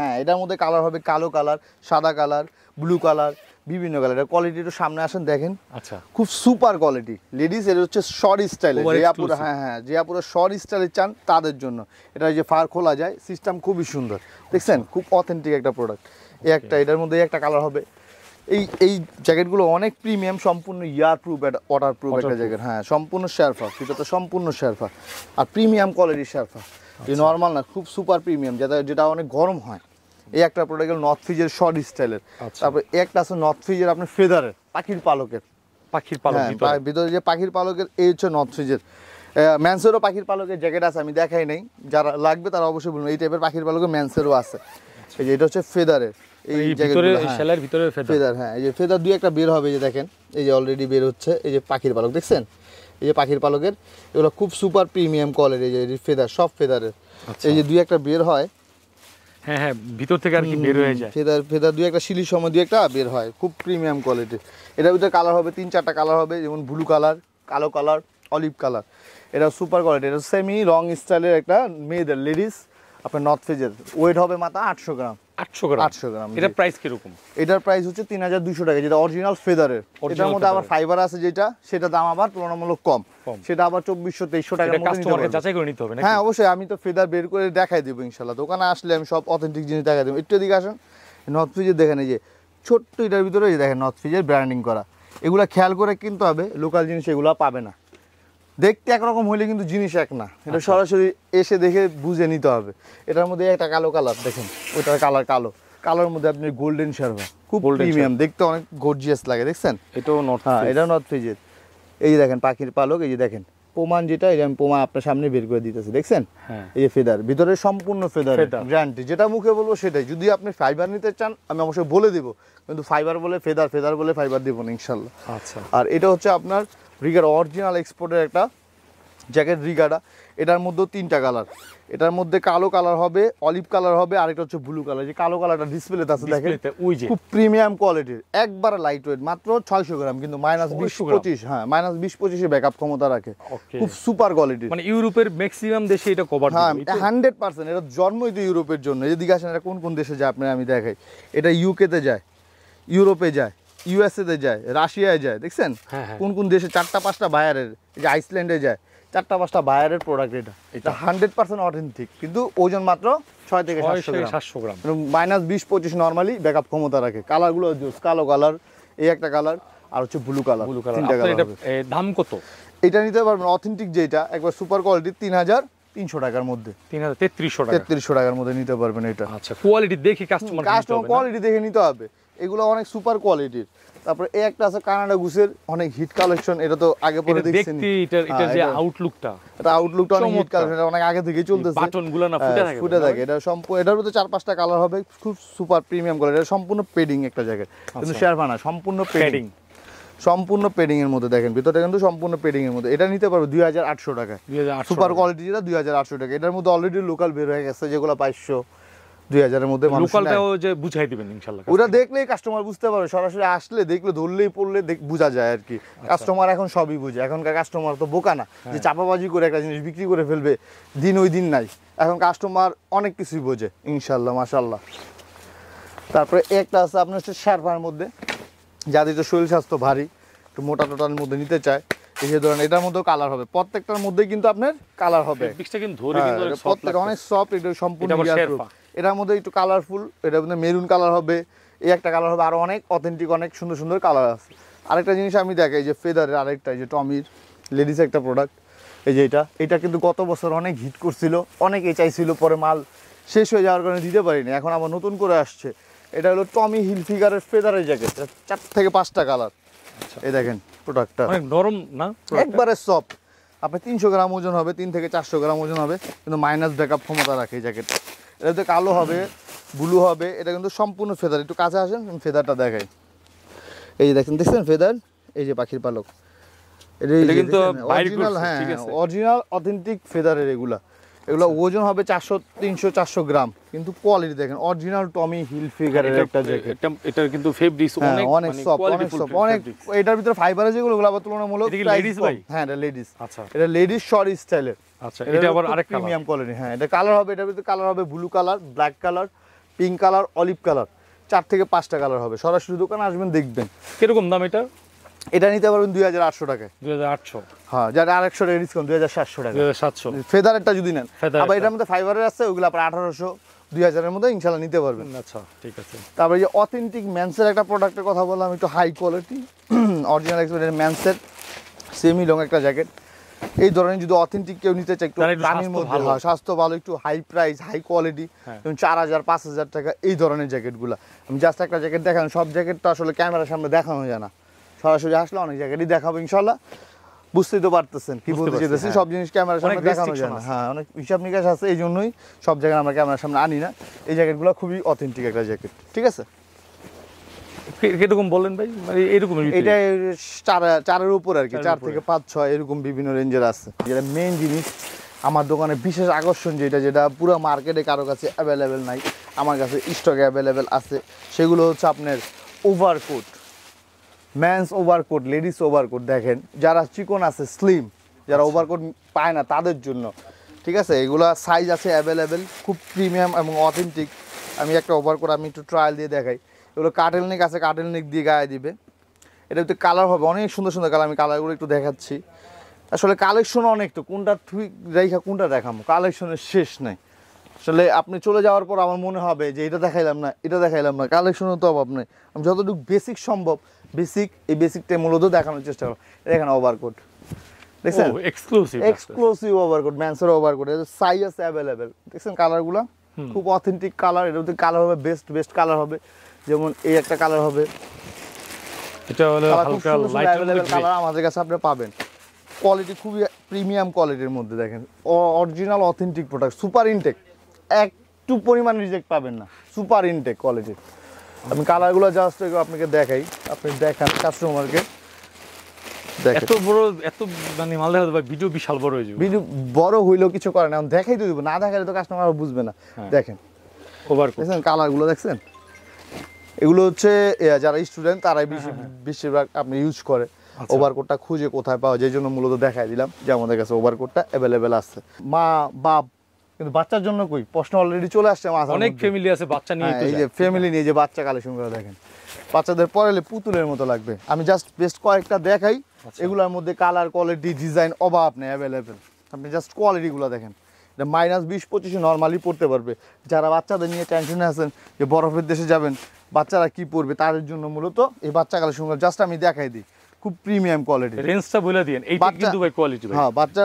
হ্যাঁ এটার মধ্যে কালার হবে কালো কালার সাদা কালার ব্লু কালার বিভিন্ন কালার কোয়ালিটি একটু সামনে আসেন দেখেন আচ্ছা খুব সুপার কোয়ালিটি লেডিস এর হচ্ছে শর্ট স্টাইলে যে আপুরা হ্যাঁ হ্যাঁ যে আপুরা শর্ট স্টাইলে চান তাদের জন্য এটা যে ফার খোলা যায় সিস্টেম খুবই সুন্দর দেখছেন খুব অথেন্টিক একটা প্রোডাক্ট এই একটা এটার মধ্যে একটা কালার হবে এই এই জ্যাকেটগুলো অনেক প্রিমিয়াম সম্পূর্ণ ইয়ার প্রুফ ওয়াটার প্রুফ একটা জ্যাকেট হ্যাঁ সম্পূর্ণ শেরফা সেটা তো সম্পূর্ণ শেরফা আর প্রিমিয়াম কোয়ালিটির শেরফা এই নর্মাল আচ্ছা। না খুব সুপার প্রিমিয়াম যেটা যেটা অনেক গরম হয় এই একটা প্রোডাক্ট গেল নর্থ ফিজের শর্ট স্টাইলের তারপর একটা আছে নর্থ ফিজের আপনার ফেদারের পাখির পালকের পাখির পালক হ্যাঁ, ভিতরে যে পাখির পালকের এই হচ্ছে নর্থ ফিজের ম্যানসেরও পাখির পালকের জ্যাকেট আছে আমি দেখাই নাই যারা লাগবে তারা অবশ্যই বলবেন এই টাইপের পাখির পালকের ম্যানসেরও আছে এই যে এটা হচ্ছে ফেদারের এই মানে ভিতরে হ্যাঁ। শেলের ভিতরে ফেদার হ্যাঁ এই যে ফেদার দুই একটা বের হবে যে দেখেন এই যে অলরেডি বের হচ্ছে এই যে পাখির পালক দেখছেন এই যে পাখির পালকের এগুলো খুব সুপার প্রিমিয়াম কোয়ালিটি এই যে ফেদার সব ফেদারের আচ্ছা। এই যে দুই একটা বের হয় হ্যাঁ হ্যাঁ ভিতর থেকে আর কি বের হয়ে যায় ফেদার ফেদার দুই একটা শিলির সময় দুই একটা বের হয় খুব প্রিমিয়াম কোয়ালিটির এটার ভিতরে কালার হবে তিন চারটা কালার হবে যেমন ব্লু কালার কালো কালার অলিভ কালার এটা সুপার কোয়ালিটি এটা সেমি রং স্টাইলের একটা মেয়েদের লেডিস আপনার নর্থ ফেজের ওয়েট হবে মাথা আটশো গ্রাম আটশো গ্রাম প্রাইস কিরকম এটার প্রাইস হচ্ছে তিন হাজার দুশো টাকা যেটা অরিজিনাল ফেদারের মধ্যে ফাইবার আছে যেটা সেটা দাম আবার তুলনামূলক কম সেটা আবার চব্বিশশো তেইশশো করে নিতে হবে হ্যাঁ অবশ্যই আমি তো ফেদার বের করে দেখাই দিব ইনশাল্লাহ দোকানে আসলে আমি সব অথেন্টিক জিনিস দেখা দিব একটু দিকে আসেন নর্থ ফ্রিজের দেখেন এই যে ছোট্ট এটার ভিতরে দেখেন নর্থ ফ্রিজের ব্র্যান্ডিং করা এগুলো খেয়াল করে কিনতে হবে লোকাল জিনিস এগুলা পাবে না দেখতে একরকম হইলে কিন্তু জিনিস এক না এটা আচ্ছা। সরাসরি এসে দেখে বুঝে নিতে হবে এটার মধ্যে একটা কালো কালার দেখেন ওইটার কালার কালো কালোর মধ্যে আপনি গোল্ডেন শার্ভা খুব প্রিমিয়াম দেখতে অনেক গর্জিয়াস লাগে দেখছেন এটাও নর্থ হ্যাঁ এটা নর্থ ফেজের এই যে দেখেন পাখির পালক এই যে দেখেন প্রমাণ যেটা এই আমি প্রমাণ আপনার সামনে বের করে দিতেছি দেখছেন হ্যাঁ। এই যে ফেদার ভিতরে সম্পূর্ণ ফেদার গ্যারান্টি যেটা মুখে বলবো সেটাই যদি আপনি ফাইবার নিতে চান আমি অবশ্যই বলে দিব কিন্তু ফাইবার বলে ফেদার ফেদার বলে ফাইবার দেবো না ইনশাল্লাহ আচ্ছা আর এটা হচ্ছে আপনার রিগার অরিজিনাল এক্সপোর্টের একটা জ্যাকেট রিগাটা এটার মধ্যেও তিনটা কালার এটার মধ্যে কালো কালার হবে অলিভ কালার হবে আরেকটা হচ্ছে ব্লু কালার যে কালো কালারটা ডিসপ্লে আছে দেখেন খুব প্রিমিয়াম কোয়ালিটির একবার লাইট ওয়েট মাত্র ছয়শো গ্রাম কিন্তু মাইনাস বিশ পঁচিশ হ্যাঁ মাইনাস বিশ পঁচিশে ব্যাকআপ ক্ষমতা রাখে খুব সুপার কোয়ালিটি মানে ইউরোপের ম্যাক্সিমাম দেশে এটা কভার হ্যাঁ হান্ড্রেড পার্সেন্ট এটা জন্মই তো ইউরোপের জন্য যদি আসেন এটা কোন কোন দেশে যায় আপনার আমি দেখাই এটা ইউকেতে যায় ইউরোপে যায় তে যায় রাশিয়ায় যায় দেখছেন হ্যাঁ, হ্যাঁ। কোন কোন দেশে চারটা পাঁচটা বায়ারের এই যে আইসল্যান্ডে যায় চারটা পাঁচটা বায়ারের প্রোডাক্ট এটা এটা হান্ড্রেড পার্সেন্ট অথেন্টিক কিন্তু ওজন মাত্র ছয় থেকে সাতশো গ্রাম মাইনাস বিশ পঁচিশ নর্মালি ব্যাকআপ ক্ষমতা রাখে কালারগুলো জোস কালো কালার এই একটা কালার আর হচ্ছে ব্লু কালার ব্লু কালার দাম কত এটা নিতে পারবেন অথেন্টিক যেটা একবার সুপার কোয়ালিটি তিন হাজার তিনশো টাকার মধ্যে তিন হাজার তেত্রিশশো টাকা তেত্রিশশো টাকার মধ্যে নিতে পারবেন এটা আচ্ছা কোয়ালিটি দেখে কাস্টমার কাস্টমার কোয়ালিটি দেখে নিতে হবে এগুলো অনেক সুপার কোয়ালিটির তারপরে এই একটা আছে কানাডা গুসের অনেক হিট কালেকশন এটা তো আগে পরে দেখছেন হ্যাঁ, এটা এটা যে আউটলুকটা এটা আউটলুকটা অনেক হিট কালেকশন অনেক আগে থেকে চলতেছে বাটনগুলো না ফুটে হ্যাঁ, থাকে ফুটে থাকে এটা সম্পূর্ণ এটার মধ্যে চার পাঁচটা কালার হবে খুব সুপার প্রিমিয়াম কালার এটা সম্পূর্ণ পেডিং একটা জায়গায় কিন্তু শেয়ার শেরপানা আচ্ছা। সম্পূর্ণ পেডিং সম্পূর্ণ পেডিং এর মধ্যে দেখেন ভিতরটা কিন্তু সম্পূর্ণ পেডিং এর মধ্যে এটা নিতে পারবে দুই হাজার আটশো টাকা সুপার কোয়ালিটি যেটা দুই হাজার আটশো টাকা এটার মধ্যে অলরেডি লোকাল বের হয়ে গেছে যেগুলো বাইশশো দুই হাজারের মধ্যে যে বুঝাই দিবেন ইনশাল্লাহ ওরা দেখলে কাস্টমার বুঝতে পারবে সরাসরি আসলে দেখলে ধরলেই পড়লে বোঝা যায় আর কি কাস্টমার আচ্ছা। এখন সবই বুঝে এখনকার কাস্টমার তো বোকা না যে হ্যাঁ। চাপাবাজি করে একটা জিনিস বিক্রি করে ফেলবে দিন ওই দিন নাই এখন কাস্টমার অনেক কিছুই বোঝে ইনশাল্লাহ মাশাল্লাহ তারপরে একটা আছে আপনার হচ্ছে সারফার মধ্যে যাদের তো শরীর স্বাস্থ্য ভারী একটু মোটা টোটার মধ্যে নিতে চায় এই যে ধরেন এটার মধ্যেও কালার হবে প্রত্যেকটার মধ্যে কিন্তু আপনার কালার হবে হ্যাঁ, প্রত্যেকটা অনেক সফট এটা সম্পূর্ণ এটার মধ্যে একটু কালারফুল এটার মধ্যে মেরুন কালার হবে এই একটা কালার হবে আরও অনেক অথেন্টিক অনেক সুন্দর সুন্দর কালার আছে আরেকটা জিনিস আমি দেখাই যে ফেদারের আরেকটা যে টমির লেডিস একটা প্রোডাক্ট এই যে এটা এটা কিন্তু গত বছর অনেক হিট করছিল অনেকে চাইছিল পরে মাল শেষ হয়ে যাওয়ার কারণে দিতে পারিনি এখন আবার নতুন করে আসছে এটা হলো টমি হিল ফিগারের ফেদারের জ্যাকেট চার থেকে পাঁচটা কালার আচ্ছা। এই দেখেন প্রোডাক্টটা অনেক নরম না একবারে সফট আপনি তিনশো গ্রাম ওজন হবে তিন থেকে চারশো গ্রাম ওজন হবে কিন্তু মাইনাস ব্যাকআপ ক্ষমতা রাখে এই জ্যাকেট এটা তো কালো হবে ব্লু হবে এটা কিন্তু সম্পূর্ণ ফেদার একটু কাছে আসেন ফেদারটা দেখাই এই যে দেখছেন দেখছেন ফেদার এই যে পাখির পালক এটা কিন্তু অরিজিনাল হ্যাঁ অরিজিনাল অথেন্টিক ফেদারের এগুলা এগুলো ওজন হবে চারশো তিনশো চারশো গ্রাম কিন্তু কোয়ালিটি দেখেন অরিজিনাল টমি হিল ফিগারের একটা জ্যাকেট এটা কিন্তু ফেব্রিক্স হ্যাঁ, অনেক অনেক সফট মানে অনেক সফট অনেক এটার ভিতরে ফাইবার আছে যেগুলো ওগুলো আবার তুলনামূলক লেডিস ভাই হ্যাঁ এটা লেডিস আচ্ছা এটা লেডিস শর্ট স্টাইলের আচ্ছা এটা আবার আরেক প্রিমিয়াম কোয়ালিটি হ্যাঁ এটা কালার হবে এটার ভিতরে কালার হবে blue colour black colour pink colour olive colour চার থেকে পাঁচটা কালার হবে সরাসরি দোকানে আসবেন দেখবেন কিরকম দাম এটা এটা নিতে পারবেন দুই হাজার আটশো টাকায় দুই হাজার আটশো হ্যাঁ যারা আরেকশো টাকা ডিসকাউন্ট দুই হাজার সাতশো টাকা দুই হাজার সাতশো যদি নেন আবার এটার মধ্যে ফাইবারের আছে ওইগুলো আপনার আঠারোশো দুই হাজারের মধ্যে ইনশাল্লাহ নিতে পারবেন আচ্ছা ঠিক আছে তারপরে যে অথেন্টিক ম্যানসের একটা প্রোডাক্টের কথা বললাম একটু হাই কোয়ালিটি অরিজিনাল এক্সপেরিয়েন্স ম্যানসের সেমি লং একটা জ্যাকেট এই ধরনের যদি অথেন্টিক কেউ নিতে চায় একটু দামের মধ্যে হয় হ্যাঁ, স্বাস্থ্য ভালো একটু হাই প্রাইস হাই কোয়ালিটি যেমন চার হাজার পাঁচ হাজার টাকা এই ধরনের জ্যাকেটগুলো আমি জাস্ট একটা জ্যাকেট দেখান সব জ্যাকেট তো আসলে ক্যামেরার সামনে দেখানো যায় না সরাসরি আসলে অনেক জায়গায় দেখাবো ইনশাল্লাহ বুঝতেই তো পারতেছেন কি বলতে চাইতেছি সব হ্যাঁ। জিনিস ক্যামেরার সামনে দেখানো যায় না হ্যাঁ অনেক হিসাব নিকাশ আছে এই জন্যই সব জায়গায় আমরা ক্যামেরার সামনে আনি না এই জ্যাকেটগুলো খুবই অথেন্টিক একটা জ্যাকেট ঠিক আছে কিরকম বলেন ভাই মানে এরকম এটা চার চারের উপর আর কি চার থেকে পাঁচ ছয় এরকম বিভিন্ন রেঞ্জের আছে যেটা মেন জিনিস আমার দোকানে বিশেষ আকর্ষণ যেটা যেটা পুরো মার্কেটে কারো কাছে অ্যাভেলেবেল নাই আমার কাছে স্টকে অ্যাভেলেবেল আছে সেগুলো হচ্ছে আপনার overcoat men's overcoat ladies overcoat দেখেন যারা চিকন আছে স্লিম যারা ওভারকোট আচ্ছা। পায় না তাদের জন্য ঠিক আছে এগুলো সাইজ আছে অ্যাভেলেবেল খুব প্রিমিয়াম এবং অথেন্টিক আমি একটা ওভারকোট আমি একটু ট্রায়াল দিয়ে দেখাই এগুলো কাটেল নিক আছে কাটেল নিক দিয়ে গায়ে দিবে এটা একটু কালার হবে অনেক সুন্দর সুন্দর কালার আমি কালারগুলো একটু দেখাচ্ছি আসলে কালেকশন অনেক তো কোনটা থুই রেখা কোনটা দেখাবো কালেকশনের শেষ নেই আসলে আপনি চলে যাওয়ার পর আমার মনে হবে যে এটা দেখাইলাম না এটা দেখাইলাম না কালেকশনের তো অভাব নেই আমি যতটুকু বেসিক সম্ভব বেসিক এই বেসিকটা মূলত দেখানোর চেষ্টা করো এখানে ওভারকোট দেখছেন এক্সক্লুসিভ এক্সক্লুসিভ ওভারকোট ম্যানসার ওভারকোট এর সাইজ আছে অ্যাভেলেবেল দেখছেন কালারগুলো খুব অথেন্টিক কালার এর মধ্যে কালার হবে বেস্ট বেস্ট কালার হবে যেমন এই একটা কালার হবে এটা হলো হালকা লাইট কালার আমাদের কাছে আপনি পাবেন কোয়ালিটি খুবই প্রিমিয়াম কোয়ালিটির মধ্যে দেখেন অরিজিনাল অথেন্টিক প্রোডাক্ট সুপার ইনটেক একটু পরিমাণ রিজেক্ট পাবেন না সুপার ইনটেক কোয়ালিটির আমি কালারগুলো জাস্ট আপনাকে দেখাই আপনি দেখান কাস্টমারকে মানে বিশাল বড় বড় হইলেও কিছু করে না দেখাই তো না তো কাস্টমার বুঝবে না হ্যাঁ। দেখেন ওভার দেখছেন কালারগুলো দেখছেন এগুলো হচ্ছে যারা স্টুডেন্ট তারাই হ্যাঁ, বেশি হ্যাঁ। বেশিরভাগ আপনি ইউজ করে আচ্ছা। খুঁজে কোথায় পাওয়া যায় জন্য মূলত দেখাই দিলাম যে আমাদের কাছে ওভারকোটটা অ্যাভেলেবেল আছে মা বাপ কিন্তু বাচ্চার জন্য কই প্রশ্ন অলরেডি চলে আসছে আমার অনেক ফ্যামিলি আছে বাচ্চা নিয়ে হ্যাঁ, এই যে ফ্যামিলি নিয়ে যে বাচ্চা কালেকশন করে দেখেন বাচ্চাদের পরেলে পুতুলের মতো লাগবে আমি জাস্ট বেস্ট কয়েকটা দেখাই আচ্ছা। এগুলোর মধ্যে কালার কোয়ালিটি ডিজাইন অভাব নেই অ্যাভেলেবেল আপনি জাস্ট কোয়ালিটিগুলো দেখেন এটা মাইনাস বিশ পঁচিশে নর্মালি পড়তে পারবে যারা বাচ্চাদের নিয়ে টেনশনে আছেন যে বরফের দেশে যাবেন বাচ্চারা কি পড়বে তাদের জন্য মূলত এই বাচ্চা কালেকশনগুলো জাস্ট আমি দেখাই দিই খুব প্রিমিয়াম কোয়ালিটি রেঞ্জটা বলে দিন এই কিন্তু ভাই কোয়ালিটি হ্যাঁ বাচ্চা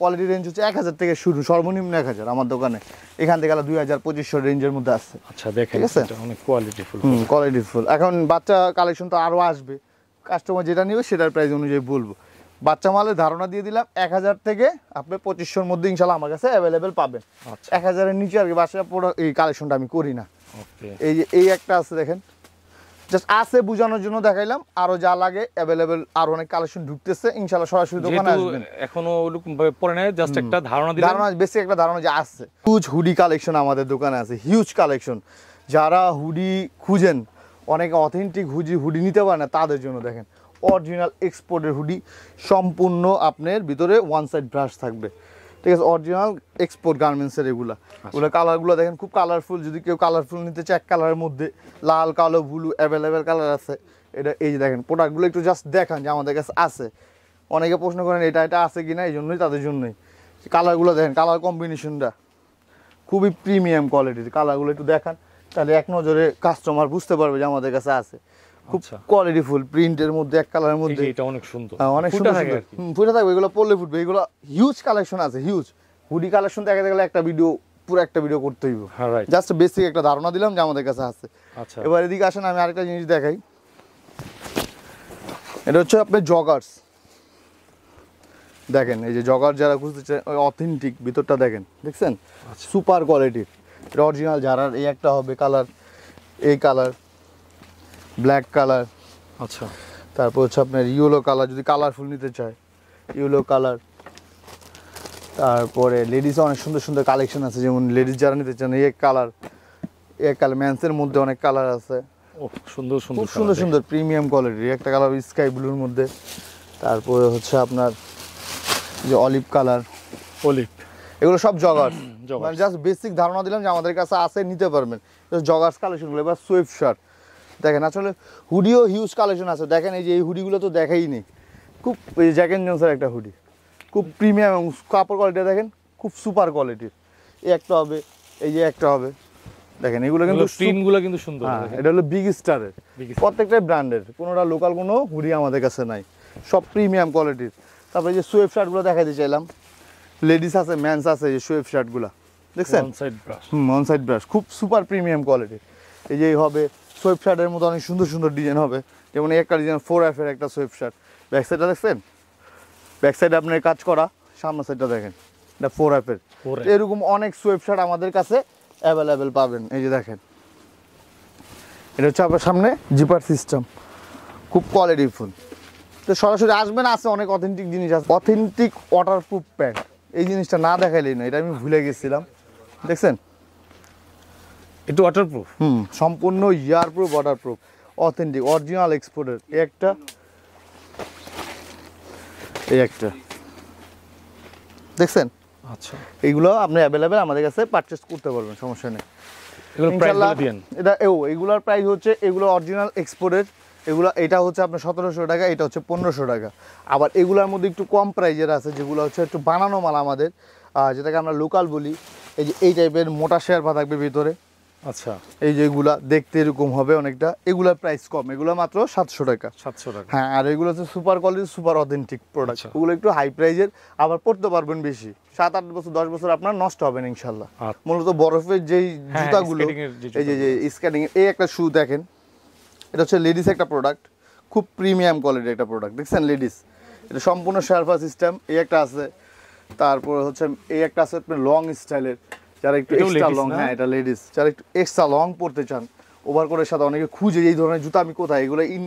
কোয়ালিটি রেঞ্জ হচ্ছে এক হাজার থেকে শুরু সর্বনিম্ন এক হাজার আমার দোকানে এখান থেকে দুই হাজার পঁচিশশো রেঞ্জের মধ্যে আছে আচ্ছা দেখেন কোয়ালিটি ফুল অনেক এখন বাচ্চা কালেকশন তো আরও আসবে কাস্টমার যেটা নেবে সেটার প্রাইস অনুযায়ী বলবো বাচ্চা মালের ধারণা দিয়ে দিলাম এক হাজার থেকে আপনি পঁচিশশোর মধ্যে ইনশাল্লাহ আমার কাছে অ্যাভেলেবেল পাবেন আচ্ছা। এক হাজারের নিচে আর কি পুরো এই কালেকশনটা আমি করি না এই যে এই একটা আছে দেখেন জাস্ট আছে বোঝানোর জন্য দেখাইলাম আরো যা লাগে আর অনেক কালেকশন ঢুকতেছে ইনশাআল্লাহ সরাসরি দোকানে আসবেন এখনো ওরকম ভাবে পড়ে নাই জাস্ট একটা ধারণা দিলাম ধারণা একটা ধারণা যে আছে হিউজ হুডি কালেকশন আমাদের দোকানে আছে হিউজ কালেকশন যারা হুডি খুঁজেন অনেকে অথেন্টিক হুডি হুডি নিতে পারে না তাদের জন্য দেখেন অরিজিনাল এক্সপোর্টের হুডি সম্পূর্ণ আপনার ভিতরে ওয়ান সাইড ব্রাশ থাকবে ঠিক আছে অরিজিনাল এক্সপোর্ট গার্মেন্টসের এগুলা আচ্ছা। ওগুলো কালারগুলো দেখেন খুব কালারফুল যদি কেউ কালারফুল নিতে চায় এক কালারের মধ্যে লাল কালো ব্লু অ্যাভেলেবেল কালার আছে এটা এই যে দেখেন প্রোডাক্টগুলো একটু জাস্ট দেখান যে আমাদের কাছে আছে অনেকে প্রশ্ন করেন এটা এটা আছে কি না এই জন্যই তাদের জন্যই কালারগুলো দেখেন কালার কম্বিনেশনটা খুবই প্রিমিয়াম কোয়ালিটির কালারগুলো একটু দেখান তাহলে এক নজরে কাস্টমার বুঝতে পারবে যে আমাদের কাছে আছে খুব কোয়ালিটি আচ্ছা। ফুল প্রিন্টের মধ্যে এক কালারের মধ্যে এটা অনেক সুন্দর হ্যাঁ, অনেক সুন্দর ফুটে থাকবে এগুলো পড়লে ফুটবে এগুলো হিউজ কালেকশন আছে হিউজ হুডি কালেকশন দেখাতে গেলে একটা ভিডিও পুরো একটা ভিডিও করতে হইব জাস্ট হ্যাঁ, বেসিক একটা ধারণা দিলাম যে আমাদের কাছে আছে আচ্ছা এবার এদিকে আসেন আমি আরেকটা জিনিস দেখাই এটা হচ্ছে আপনার জগার্স দেখেন এই যে জগার যারা খুঁজতে চায় অথেন্টিক ভিতরটা দেখেন দেখছেন সুপার আচ্ছা। কোয়ালিটির এটা অরিজিনাল যারার এই একটা হবে কালার এই কালার ব্ল্যাক কালার আচ্ছা তারপর হচ্ছে আপনার ইয়েলো কালার যদি কালারফুল নিতে চায় ইউলো কালার তারপরে লেডিসে অনেক সুন্দর সুন্দর কালেকশন আছে যেমন লেডিস যারা নিতে চান এক কালার এক কালার ম্যান্সের মধ্যে অনেক কালার আছে সুন্দর সুন্দর সুন্দর সুন্দর প্রিমিয়াম কোয়ালিটির একটা কালার স্কাই ব্লুর মধ্যে তারপরে হচ্ছে আপনার যে অলিভ কালার অলিভ এগুলো সব জগার্স জগার জাস্ট বেসিক ধারণা দিলাম যে আমাদের কাছে আছে নিতে পারবেন জগার্স কালেকশনগুলো এবার সুইফট শার্ট দেখেন আসলে হুডিও হিউজ কালেকশন আছে দেখেন এই যে এই হুডিগুলো তো দেখাই নেই খুব এই জ্যাকেন জনসার একটা হুডি খুব প্রিমিয়াম এবং কাপড় কোয়ালিটি দেখেন খুব সুপার কোয়ালিটির এই একটা হবে এই যে একটা হবে দেখেন এগুলো কিন্তু স্ক্রিনগুলো কিন্তু সুন্দর হ্যাঁ, এটা হলো বিগ স্টারের প্রত্যেকটাই ব্র্যান্ডের কোনোটা লোকাল কোনো হুডি আমাদের কাছে নাই সব প্রিমিয়াম কোয়ালিটির তারপরে যে সোয়েব শার্টগুলো দেখাতে চাইলাম লেডিস আছে ম্যানস আছে যে সোয়েব শার্টগুলো দেখছেন অন অনসাইড ব্রাশ খুব সুপার প্রিমিয়াম কোয়ালিটির এই যে হবে সোয়েব শার্টের মতো অনেক সুন্দর সুন্দর ডিজাইন হবে যেমন একটা ডিজাইন ফোর এফের একটা সোয়েব শার্ট ব্যাক সাইডটা দেখছেন ব্যাক সাইডে আপনার কাজ করা সামনের সাইডটা দেখেন এটা ফোর এফের এরকম অনেক সোয়েব শার্ট আমাদের কাছে অ্যাভেলেবেল পাবেন এই যে দেখেন এটা হচ্ছে আপনার সামনে জিপার সিস্টেম খুব কোয়ালিটি ফুল তো সরাসরি আসবেন আছে অনেক অথেন্টিক জিনিস আছে অথেন্টিক ওয়াটারপ্রুফ প্যান্ট এই জিনিসটা না দেখাইলেই না এটা আমি ভুলে গেছিলাম দেখছেন একটু ওয়াটারপ্রুফ হুম সম্পূর্ণ ইয়ারপ্রুফ ওয়াটারপ্রুফ অথেন্টিক অরিজিনাল এক্সপোর্টের একটা এই একটা দেখছেন আচ্ছা এইগুলো আপনি অ্যাভেলেবেল আমাদের কাছে পারচেস করতে পারবেন সমস্যা নেই এটা ও এগুলোর প্রাইস হচ্ছে এগুলো অরিজিনাল এক্সপোর্টের এগুলো এটা হচ্ছে আপনার সতেরোশো টাকা এটা হচ্ছে পনেরোশো টাকা আবার এগুলোর মধ্যে একটু কম প্রাইজের আছে যেগুলো হচ্ছে একটু বানানো মাল আমাদের যেটাকে আমরা লোকাল বলি এই যে এই টাইপের মোটা শেয়ার পা থাকবে ভিতরে আচ্ছা এই যে দেখতে এরকম হবে অনেকটা এগুলার প্রাইস কম এগুলা মাত্র সাতশো টাকা সাতশো টাকা হ্যাঁ আর এগুলো হচ্ছে super quality super authentic product ওগুলো একটু হাই প্রাইজের আবার পড়তে পারবেন বেশি সাত আট বছর দশ বছর আপনার নষ্ট হবে না ইনশাল্লাহ আচ্ছা। মূলত বরফের যেই হ্যাঁ, হ্যাঁ, জুতাগুলো এই যে স্কেটিং এই একটা শু দেখেন এটা হচ্ছে লেডিস একটা প্রোডাক্ট খুব প্রিমিয়াম কোয়ালিটি একটা প্রোডাক্ট দেখছেন লেডিস এটা সম্পূর্ণ সার্ফা সিস্টেম এই একটা আছে তারপর হচ্ছে এই একটা আছে আপনার লং স্টাইলের যারা একটু এক্সট্রা লং হ্যাঁ এটা লেডিস যারা একটু এক্সট্রা লং চান সাথে অনেকে খুঁজে এই ধরনের আমি কোথায় এগুলো ইন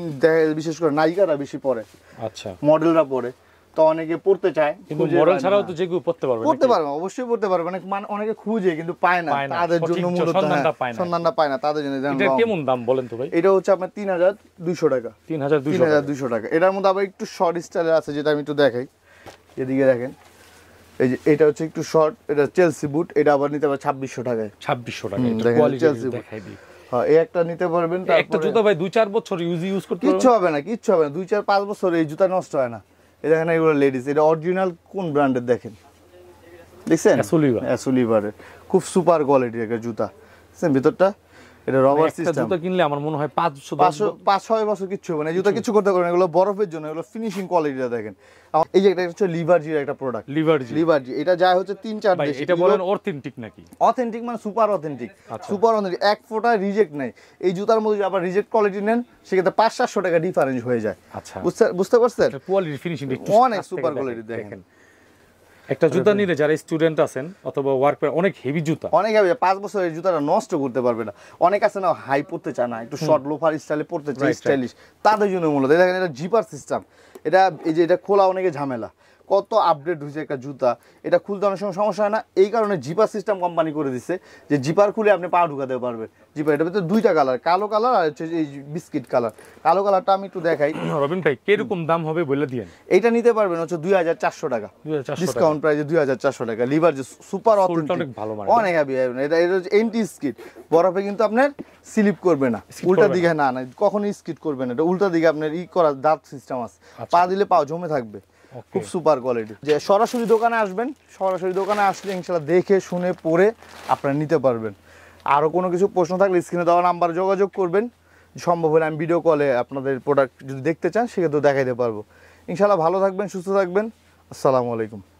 বিশেষ করে নায়িকারা বেশি পরে আচ্ছা মডেলরা পরে তো অনেকে পড়তে চায় কিন্তু মডেল ছাড়াও তো যেগুলো পড়তে পারবে পড়তে পারবে অবশ্যই পড়তে পারবে মানে, মানে অনেকে খুঁজে কিন্তু পায় না তাদের জন্য মূলত হ্যাঁ, সন্ধানটা পায় না তাদের জন্য এটা কেমন দাম বলেন তো ভাই এটা হচ্ছে আপনার 3200 টাকা 3200 টাকা এটার মধ্যে আবার একটু শর্ট স্টাইলের আছে যেটা আমি একটু দেখাই এদিকে দেখেন এই যে এটা হচ্ছে একটু শর্ট এটা চেলসি বুট এটা আবার নিতে ছাব্বিশশো টাকায় ছাব্বিশশো টাকা হ্যাঁ, এই একটা নিতে পারবেন একটা ভাই দুই চার বছর ইউজ ইউজ করতে কিচ্ছু হবে না কিচ্ছু হবে না দুই চার পাঁচ বছর এই জুতা নষ্ট হয় না এই দেখেন এগুলো লেডিস এটা অরিজিনাল কোন ব্র্যান্ডের দেখেন দেখছেন অ্যাসুলিভারের খুব সুপার কোয়ালিটির একটা জুতা দেখছেন ভিতরটা এটা রবার মানে সিস্টেম কিনলে আমার মনে হয় 5 6 বছর কিছু হবে না কিছু করতে না এগুলো বরফের জন্য এগুলো ফিনিশিং কোয়ালিটিটা দেখেন এই যে এটা হচ্ছে লিভারজির একটা প্রোডাক্ট লিভারজি লিভারজি এটা যায় হচ্ছে 3 4 দেশে এটা বলেন অথেন্টিক নাকি অথেন্টিক মানে সুপার অথেন্টিক সুপার অথেন্টিক এক ফোঁটা রিজেক্ট নাই এই জুতার মধ্যে আবার রিজেক্ট কোয়ালিটি নেন সেক্ষেত্রে 5 700 টাকা ডিফারেন্স হয়ে যায় আচ্ছা বুঝতে বুঝতে পারছেন কোয়ালিটি ফিনিশিং অনেক সুপার কোয়ালিটি দেখেন একটা আচ্ছা, জুতা আচ্ছা। নিলে যারা স্টুডেন্ট আছেন অথবা ওয়ার্ক অনেক হেভি জুতা অনেক হেভি পাঁচ বছর এই জুতাটা নষ্ট করতে পারবে না অনেক আছে না হাই পড়তে চায় না একটু শর্ট লোফার স্টাইলে পড়তে চায় স্টাইলিশ তাদের জন্য মূলত দেখেন এটা জিপার সিস্টেম এটা এই যে এটা খোলা অনেকে ঝামেলা কত আপডেট হয়েছে একটা জুতা এটা খুলতে অনেক সময় সমস্যা হয় না এই কারণে জিপার সিস্টেম কোম্পানি করে দিচ্ছে যে জিপার খুলে আপনি পা ঢুকাতে পারবেন জিপার এটা তো দুইটা কালার কালো কালার আর হচ্ছে এই বিস্কিট কালার কালো কালারটা আমি একটু দেখাই রবিন ভাই কিরকম দাম হবে বলে দিয়েন এটা নিতে পারবেন হচ্ছে দুই হাজার চারশো টাকা ডিসকাউন্ট প্রাইসে দুই হাজার চারশো টাকা লিভার যে সুপার অনেক ভালো অনেক হ্যাপি এটা এটা হচ্ছে এন্টি স্কিট বরফে কিন্তু আপনার স্লিপ করবে না উল্টা দিকে না না কখনোই স্কিট করবে না এটা উল্টা দিকে আপনার ই করা দাঁত সিস্টেম আছে আচ্ছা। পা দিলে পা জমে থাকবে খুব সুপার কোয়ালিটি যে সরাসরি দোকানে আসবেন সরাসরি দোকানে আসলে ইনশাল্লাহ দেখে শুনে পরে আপনারা নিতে পারবেন আরও কোনো কিছু প্রশ্ন থাকলে স্ক্রিনে দেওয়া নাম্বার যোগাযোগ করবেন সম্ভব হলে আমি ভিডিও কলে আপনাদের প্রোডাক্ট যদি দেখতে চান সেক্ষেত্রে দেখাইতে পারবো ইনশাল্লাহ ভালো থাকবেন সুস্থ থাকবেন আসসালামু আলাইকুম